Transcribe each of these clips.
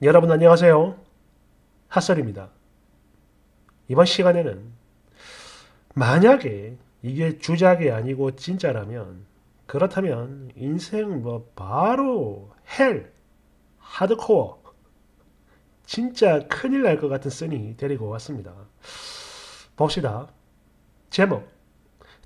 여러분 안녕하세요. 핫설입니다. 이번 시간에는 만약에 이게 주작이 아니고 진짜라면 그렇다면 인생 뭐 바로 헬, 하드코어, 진짜 큰일 날 것 같은 쓰니 데리고 왔습니다. 봅시다. 제목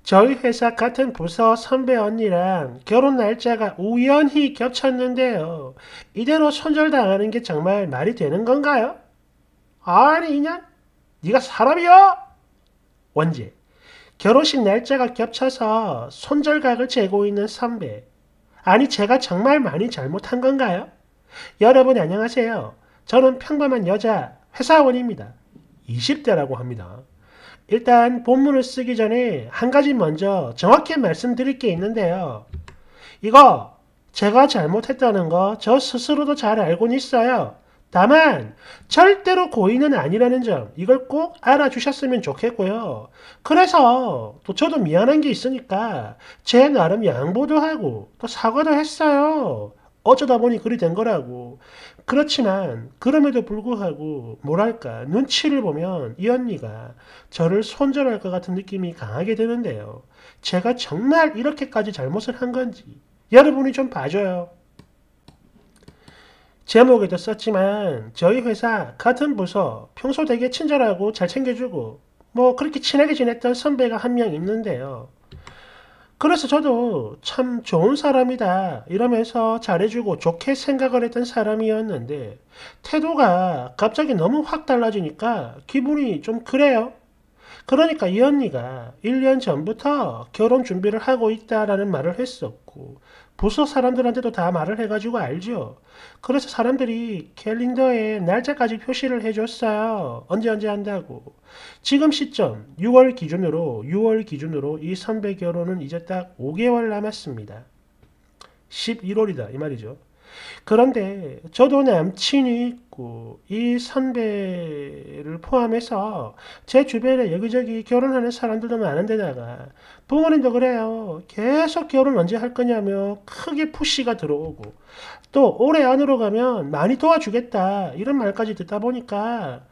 저희 회사 같은 부서 선배 언니랑 결혼 날짜가 우연히 겹쳤는데요. 이대로 손절당하는 게 정말 말이 되는 건가요? 아니 이년 네가 사람이야? 원재 결혼식 날짜가 겹쳐서 손절각을 재고 있는 선배 아니 제가 정말 많이 잘못한 건가요? 여러분 안녕하세요. 저는 평범한 여자 회사원입니다. 20대라고 합니다. 일단 본문을 쓰기 전에 한 가지 먼저 정확히 말씀드릴 게 있는데요. 이거 제가 잘못했다는 거 저 스스로도 잘알고 있어요. 다만 절대로 고의는 아니라는 점 이걸 꼭 알아주셨으면 좋겠고요. 그래서 또 저도 미안한 게 있으니까 제 나름 양보도 하고 또 사과도 했어요. 어쩌다 보니 그리 된 거라고. 그렇지만 그럼에도 불구하고 뭐랄까 눈치를 보면 이 언니가 저를 손절할 것 같은 느낌이 강하게 드는데요. 제가 정말 이렇게까지 잘못을 한 건지 여러분이 좀 봐줘요. 제목에도 썼지만 저희 회사 같은 부서 평소 되게 친절하고 잘 챙겨주고 뭐 그렇게 친하게 지냈던 선배가 한 명 있는데요. 그래서 저도 참 좋은 사람이다 이러면서 잘해주고 좋게 생각을 했던 사람이었는데 태도가 갑자기 너무 확 달라지니까 기분이 좀 그래요. 그러니까 이 언니가 1년 전부터 결혼 준비를 하고 있다라는 말을 했었고 부서 사람들한테도 다 말을 해가지고 알죠. 그래서 사람들이 캘린더에 날짜까지 표시를 해줬어요. 언제 언제 한다고. 지금 시점 6월 기준으로 6월 기준으로 이 선배 결혼은 이제 딱 5개월 남았습니다. 11월이다 이 말이죠. 그런데 저도 남친이 있고 이 선배를 포함해서 제 주변에 여기저기 결혼하는 사람들도 많은데다가 부모님도 그래요. 계속 결혼 언제 할 거냐며 크게 푸시가 들어오고 또 올해 안으로 가면 많이 도와주겠다 이런 말까지 듣다 보니까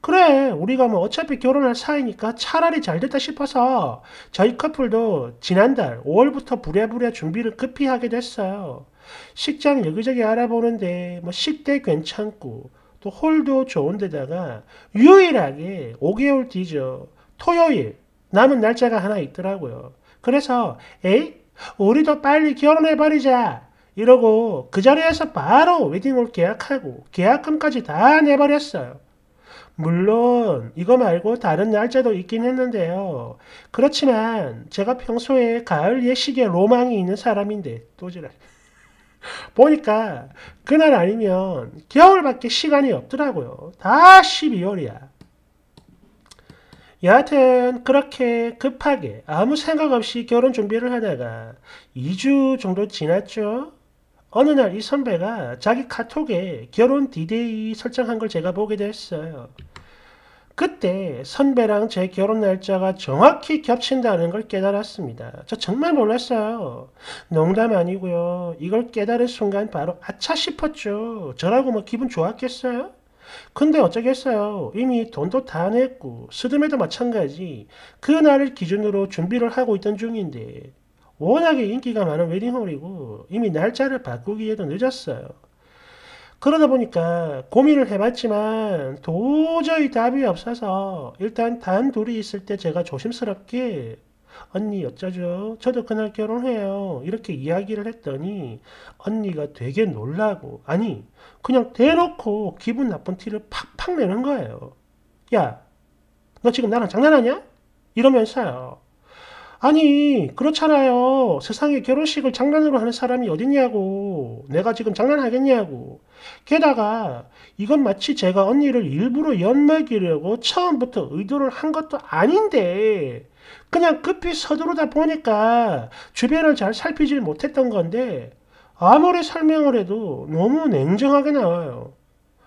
그래 우리가 뭐 어차피 결혼할 사이니까 차라리 잘 됐다 싶어서 저희 커플도 지난달 5월부터 부랴부랴 준비를 급히 하게 됐어요. 식장 여기저기 알아보는데 뭐 식대 괜찮고 또 홀도 좋은데다가 유일하게 5개월 뒤죠. 토요일 남은 날짜가 하나 있더라고요. 그래서 에이 우리도 빨리 결혼해버리자 이러고 그 자리에서 바로 웨딩홀 계약하고 계약금까지 다 내버렸어요. 물론 이거 말고 다른 날짜도 있긴 했는데요. 그렇지만 제가 평소에 가을 예식에 로망이 있는 사람인데 또지랄. 보니까 그날 아니면 겨울밖에 시간이 없더라고요. 다 12월이야. 여하튼 그렇게 급하게 아무 생각 없이 결혼 준비를 하다가 2주 정도 지났죠. 어느 날 이 선배가 자기 카톡에 결혼 디데이 설정한 걸 제가 보게 됐어요. 그때 선배랑 제 결혼 날짜가 정확히 겹친다는 걸 깨달았습니다. 저 정말 몰랐어요. 농담 아니고요. 이걸 깨달은 순간 바로 아차 싶었죠. 저라고 뭐 기분 좋았겠어요? 근데 어쩌겠어요. 이미 돈도 다 냈고 스드에도 마찬가지 그 날을 기준으로 준비를 하고 있던 중인데 워낙에 인기가 많은 웨딩홀이고 이미 날짜를 바꾸기에도 늦었어요. 그러다 보니까 고민을 해봤지만 도저히 답이 없어서 일단 단 둘이 있을 때 제가 조심스럽게 언니 어쩌죠? 저도 그날 결혼해요. 이렇게 이야기를 했더니 언니가 되게 놀라고 아니 그냥 대놓고 기분 나쁜 티를 팍팍 내는 거예요. 야, 너 지금 나랑 장난하냐? 이러면서요. 아니 그렇잖아요. 세상에 결혼식을 장난으로 하는 사람이 어딨냐고. 내가 지금 장난하겠냐고. 게다가 이건 마치 제가 언니를 일부러 연먹기려고 처음부터 의도를 한 것도 아닌데 그냥 급히 서두르다 보니까 주변을 잘 살피질 못했던 건데 아무리 설명을 해도 너무 냉정하게 나와요.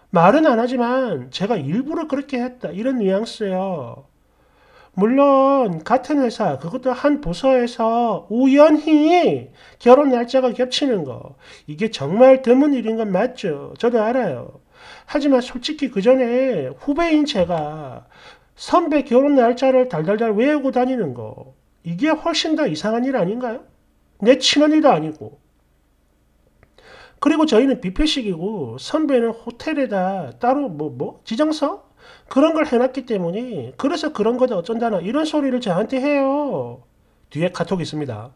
말은 안 하지만 제가 일부러 그렇게 했다 이런 뉘앙스예요. 물론 같은 회사 그것도 한 부서에서 우연히 결혼 날짜가 겹치는 거 이게 정말 드문 일인 건 맞죠. 저도 알아요. 하지만 솔직히 그 전에 후배인 제가 선배 결혼 날짜를 달달달 외우고 다니는 거 이게 훨씬 더 이상한 일 아닌가요? 내 친한 일도 아니고 그리고 저희는 뷔페식이고 선배는 호텔에다 따로 뭐뭐 뭐? 지정서 그런 걸 해놨기 때문에 그래서 그런 거다 어쩐다나 이런 소리를 저한테 해요. 뒤에 카톡 있습니다.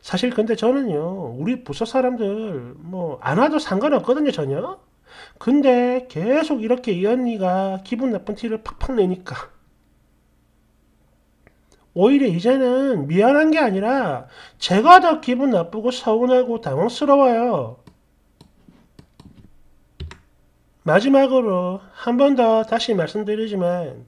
사실 근데 저는요 우리 부서 사람들 뭐 안 와도 상관없거든요 전혀 근데 계속 이렇게 이 언니가 기분 나쁜 티를 팍팍 내니까 오히려 이제는 미안한 게 아니라 제가 더 기분 나쁘고 서운하고 당황스러워요 마지막으로 한 번 더 다시 말씀드리지만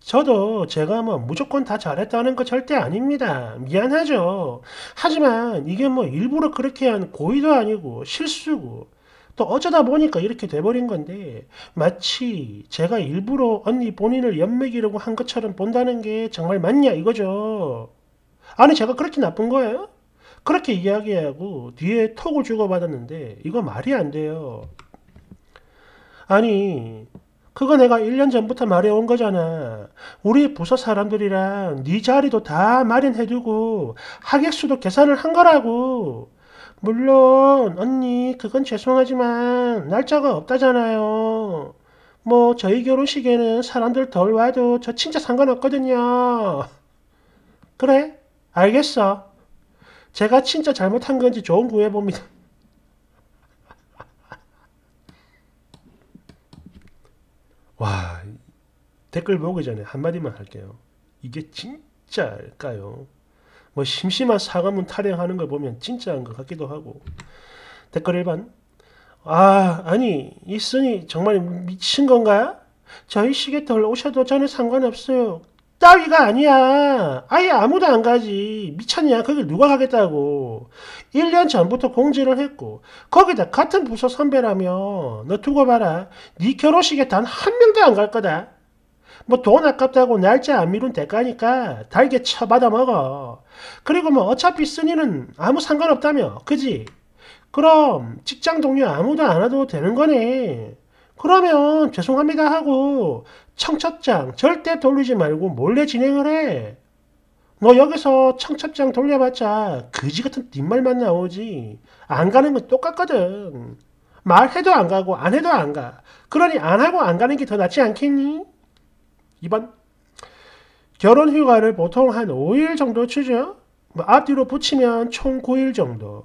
저도 제가 뭐 무조건 다 잘했다는 거 절대 아닙니다. 미안하죠. 하지만 이게 뭐 일부러 그렇게 한 고의도 아니고 실수고 또 어쩌다 보니까 이렇게 돼버린 건데 마치 제가 일부러 언니 본인을 연맥이라고 한 것처럼 본다는 게 정말 맞냐 이거죠. 아니 제가 그렇게 나쁜 거예요? 그렇게 이야기하고 뒤에 톡을 주고받았는데 이거 말이 안 돼요. 아니 그거 내가 1년 전부터 말해온 거잖아. 우리 부서 사람들이랑 네 자리도 다 마련해두고 하객수도 계산을 한 거라고. 물론 언니 그건 죄송하지만 날짜가 없다잖아요. 뭐 저희 결혼식에는 사람들 덜 와도 저 진짜 상관없거든요. 그래? 알겠어. 제가 진짜 잘못한 건지 좋은 구해봅니다. 댓글 보기 전에 한마디만 할게요. 이게 진짜일까요? 뭐 심심한 사과문 타령하는 걸 보면 진짜인 것 같기도 하고 댓글 일반 아 아니 있으니 정말 미친 건가? 요 저희 시계털 오셔도 전혀 상관없어요. 따위가 아니야. 아예 아무도 안 가지. 미쳤냐? 거길 누가 가겠다고. 1년 전부터 공지를 했고 거기다 같은 부서 선배라며 너 두고 봐라. 네 결혼식에 단 한 명도 안 갈 거다. 뭐돈 아깝다고 날짜 안 미룬 대가니까 달게 쳐받아 먹어. 그리고 뭐 어차피 쓰니는 아무 상관없다며. 그지? 그럼 직장 동료 아무도 안 와도 되는 거네. 그러면 죄송합니다 하고 청첩장 절대 돌리지 말고 몰래 진행을 해. 너 뭐 여기서 청첩장 돌려봤자 그지 같은 뒷말만 나오지. 안 가는 건 똑같거든. 말해도 안 가고 안 해도 안 가. 그러니 안 하고 안 가는 게 더 낫지 않겠니? 2번 결혼 휴가를 보통 한 5일 정도 주죠. 뭐 앞뒤로 붙이면 총 9일 정도.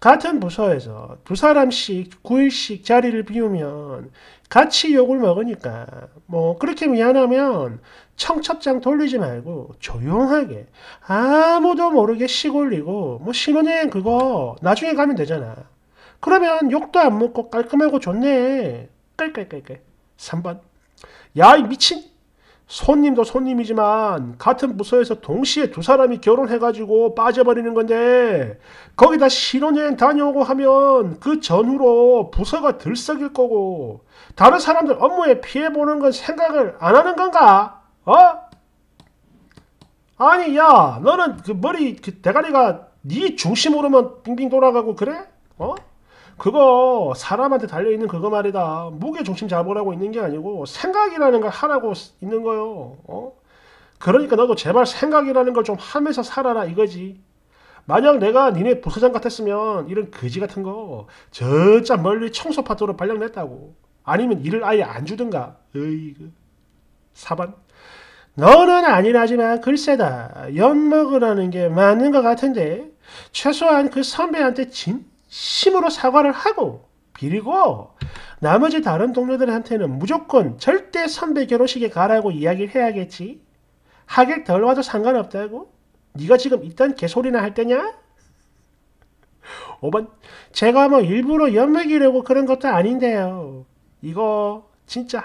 같은 부서에서 두 사람씩 9일씩 자리를 비우면 같이 욕을 먹으니까 뭐 그렇게 미안하면 청첩장 돌리지 말고 조용하게 아무도 모르게 시골리고 뭐 신혼여행 그거 나중에 가면 되잖아. 그러면 욕도 안 먹고 깔끔하고 좋네. 깔깔깔깔. 3번. 야, 이 미친 손님도 손님이지만 같은 부서에서 동시에 두 사람이 결혼해가지고 빠져버리는 건데 거기다 신혼여행 다녀오고 하면 그 전후로 부서가 들썩일 거고 다른 사람들 업무에 피해보는 건 생각을 안 하는 건가? 어? 아니 야 너는 그 머리 그 대가리가 네 중심으로만 빙빙 돌아가고 그래? 어? 그거 사람한테 달려있는 그거 말이다. 무게 중심 잡으라고 있는 게 아니고 생각이라는 걸 하라고 있는 거요. 어? 그러니까 너도 제발 생각이라는 걸 좀 하면서 살아라 이거지. 만약 내가 니네 부서장 같았으면 이런 거지 같은 거 저짜 멀리 청소파트로 발령냈다고. 아니면 일을 아예 안 주든가. 으이그. 4번. 너는 아니라지만 글쎄다. 엿먹으라는 게 맞는 것 같은데 최소한 그 선배한테 진 심으로 사과를 하고 비리고 나머지 다른 동료들한테는 무조건 절대 선배 결혼식에 가라고 이야기를 해야겠지. 하객 덜 와도 상관없다고? 네가 지금 이딴 개소리나 할 때냐? 5번 제가 뭐 일부러 연맥이려고 그런 것도 아닌데요. 이거 진짜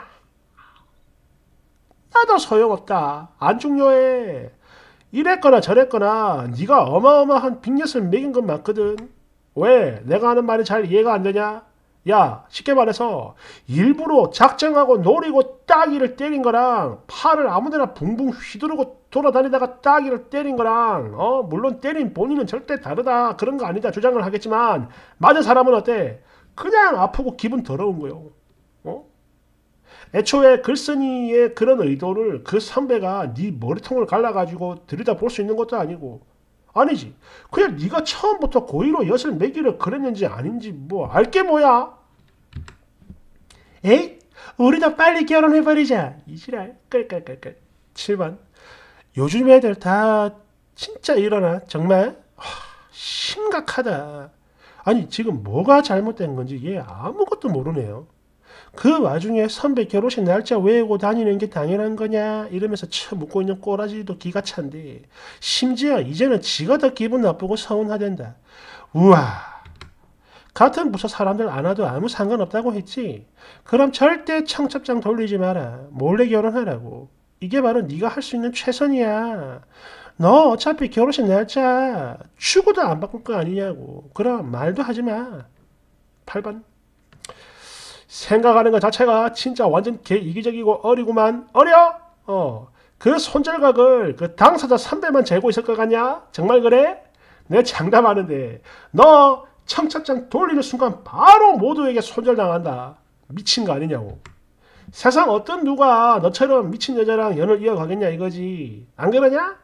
나도 소용없다. 안 중요해. 이랬거나 저랬거나 네가 어마어마한 빅녀을 먹인 것 맞거든. 왜 내가 하는 말이 잘 이해가 안 되냐? 야 쉽게 말해서 일부러 작정하고 노리고 따귀를 때린 거랑 팔을 아무데나 붕붕 휘두르고 돌아다니다가 따귀를 때린 거랑 어 물론 때린 본인은 절대 다르다 그런 거 아니다 주장을 하겠지만 맞은 사람은 어때? 그냥 아프고 기분 더러운 거요. 어? 애초에 글쓴이의 그런 의도를 그 선배가 네 머리통을 갈라가지고 들여다볼 수 있는 것도 아니고 아니지. 그냥 네가 처음부터 고의로 엿을 매기려 그랬는지 아닌지 뭐 알게 뭐야. 에이, 우리도 빨리 결혼해버리자. 이지랄. 끌끌끌끌. 7번. 요즘 애들 다 진짜 일어나. 정말 하, 심각하다. 아니 지금 뭐가 잘못된 건지 얘 아무것도 모르네요. 그 와중에 선배 결혼식 날짜 외우고 다니는 게 당연한 거냐 이러면서 참 묻고 있는 꼬라지도 기가 찬데 심지어 이제는 지가 더 기분 나쁘고 서운하댄다. 우와 같은 부서 사람들 안 와도 아무 상관없다고 했지 그럼 절대 청첩장 돌리지 마라 몰래 결혼하라고 이게 바로 네가 할 수 있는 최선이야 너 어차피 결혼식 날짜 추구도 안 바꿀 거 아니냐고 그럼 말도 하지 마 8번 생각하는 것 자체가 진짜 완전 개 이기적이고 어리구만 어려 어그 손절각을 그 당사자 선배만 재고 있을 것 같냐 정말 그래 내가 장담하는데 너 청첩장 돌리는 순간 바로 모두에게 손절당한다 미친 거 아니냐고 세상 어떤 누가 너처럼 미친 여자랑 연을 이어가겠냐 이거지 안 그러냐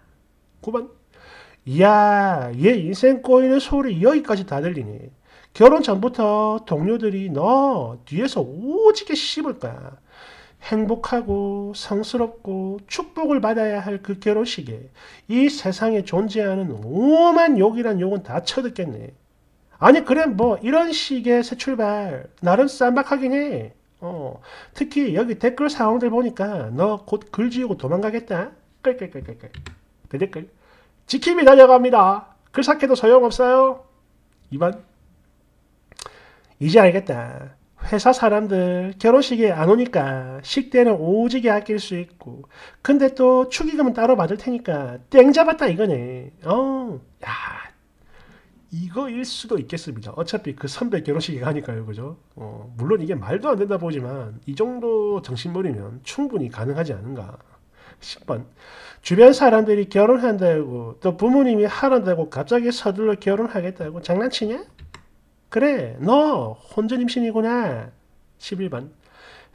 9번 이야 얘 인생 꼬이는 소리 여기까지 다 들리니 결혼 전부터 동료들이 너 뒤에서 오지게 씹을 거야. 행복하고 성스럽고 축복을 받아야 할 그 결혼식에 이 세상에 존재하는 오만 욕이란 욕은 다 쳐듣겠네. 아니 그래 뭐 이런 식의 새 출발 나름 쌈박하긴 해. 어, 특히 여기 댓글 상황들 보니까 너 곧 글 지우고 도망가겠다. 끌끌끌끌끌. 그 댓글. 지킴이 달려갑니다. 글 삭해도 소용없어요. 이만. 이제 알겠다. 회사 사람들 결혼식에 안 오니까 식대는 오지게 아낄 수 있고 근데 또 축의금은 따로 받을 테니까 땡 잡았다 이거네. 어, 야 이거일 수도 있겠습니다. 어차피 그 선배 결혼식에 가니까요. 그죠? 어, 물론 이게 말도 안 된다 보지만 이 정도 정신머리면 충분히 가능하지 않은가. 10번 주변 사람들이 결혼한다고 또 부모님이 하란다고 갑자기 서둘러 결혼하겠다고 장난치냐? 그래 너 혼전 임신이구나 11번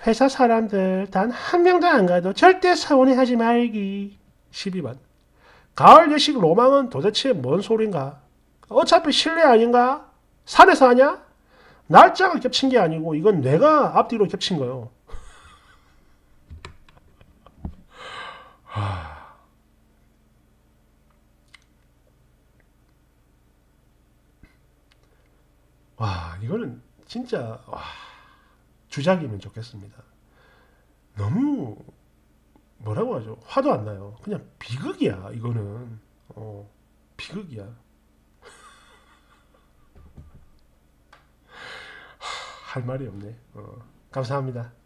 회사 사람들 단 한 명도 안 가도 절대 서운해 하지 말기 12번 가을 외식 로망은 도대체 뭔 소린가 어차피 실내 아닌가 산에서 하냐 날짜가 겹친 게 아니고 이건 내가 앞뒤로 겹친 거요 하... 와, 이거는 진짜, 와, 주작이면 좋겠습니다. 너무, 뭐라고 하죠? 화도 안 나요. 그냥 비극이야, 이거는. 어, 비극이야. 할 말이 없네. 어, 감사합니다.